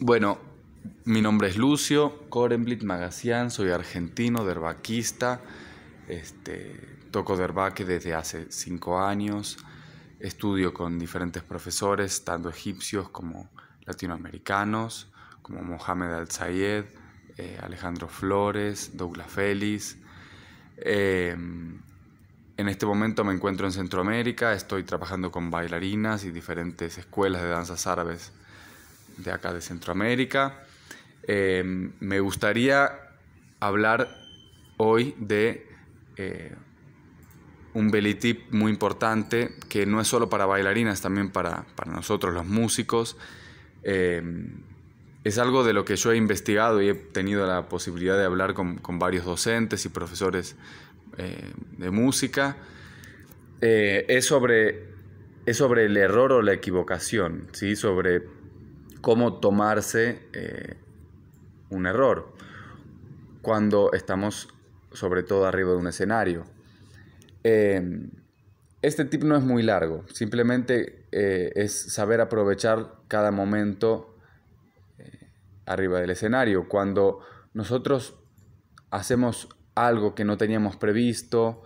Bueno, mi nombre es Lucio Coremblit Magasian, soy argentino, derbaquista, este, toco derbaque desde hace cinco años, estudio con diferentes profesores, tanto egipcios como latinoamericanos, como Mohamed Al-Sayed, eh, Alejandro Flores, Douglas Félix. Em, en este momento me encuentro en Centroamérica, estoy trabajando con bailarinas y diferentes escuelas de danzas árabes de acá de Centroamérica. Em, me gustaría hablar hoy de eh, un belly tip muy importante que no es solo para bailarinas, también para, nosotros los músicos. Em, es algo de lo que yo he investigado y he tenido la posibilidad de hablar con, varios docentes y profesores eh, de música. Eh, es, sobre, es sobre el error o la equivocación, ¿sí? sobre cómo tomarse eh, un error cuando estamos sobre todo arriba de un escenario. Em, este tip no es muy largo, simplemente eh, es saber aprovechar cada momento eh, arriba del escenario. Cuando nosotros hacemos algo que no teníamos previsto,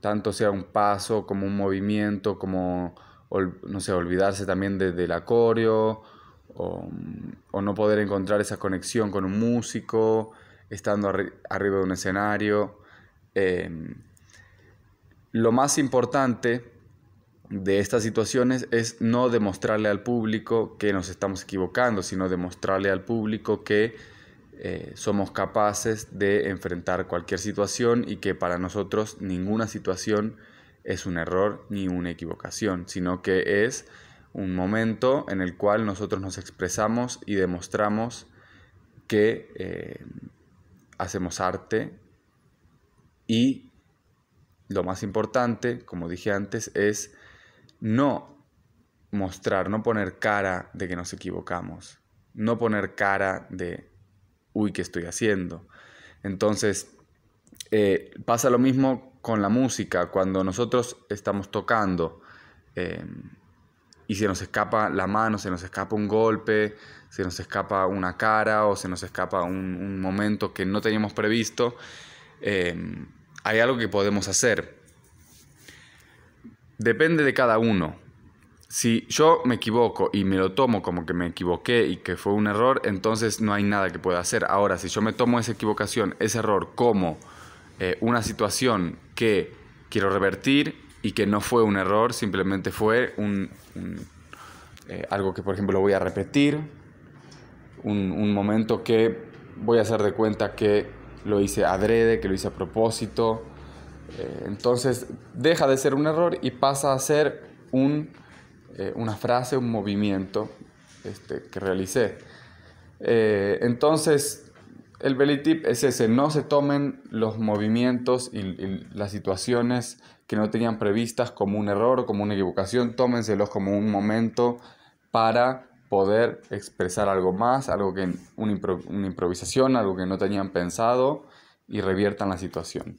tanto sea un paso como un movimiento, como no sé, olvidarse también de, del acorio o, no poder encontrar esa conexión con un músico, estando arriba de un escenario. Em, lo más importante de estas situaciones es no demostrarle al público que nos estamos equivocando, sino demostrarle al público que eh, somos capaces de enfrentar cualquier situación y que para nosotros ninguna situación es un error ni una equivocación, sino que es un momento en el cual nosotros nos expresamos y demostramos que eh, hacemos arte y lo más importante, como dije antes, es no mostrar, no poner cara de que nos equivocamos, no poner cara de, uy, ¿qué estoy haciendo? Entonces, eh, pasa lo mismo con la música, cuando nosotros estamos tocando eh, y se nos escapa la mano, se nos escapa un golpe, se nos escapa una cara o se nos escapa un, momento que no teníamos previsto, eh, hay algo que podemos hacer. Depende de cada uno. Si yo me equivoco y me lo tomo como que me equivoqué y que fue un error, entonces no hay nada que pueda hacer. Ahora, si yo me tomo esa equivocación, ese error como eh, una situación que quiero revertir y que no fue un error, simplemente fue un, eh, algo que por ejemplo lo voy a repetir, un, momento que voy a hacer de cuenta que lo hice adrede, que lo hice a propósito. Eh, entonces deja de ser un error y pasa a ser un, eh, una frase, un movimiento este, que realicé. entonces el belly tip es ese, no se tomen los movimientos y, las situaciones que no tenían previstas como un error o como una equivocación, tómenselos como un momento para poder expresar algo más, algo que una improvisación, algo que no tenían pensado y reviertan la situación.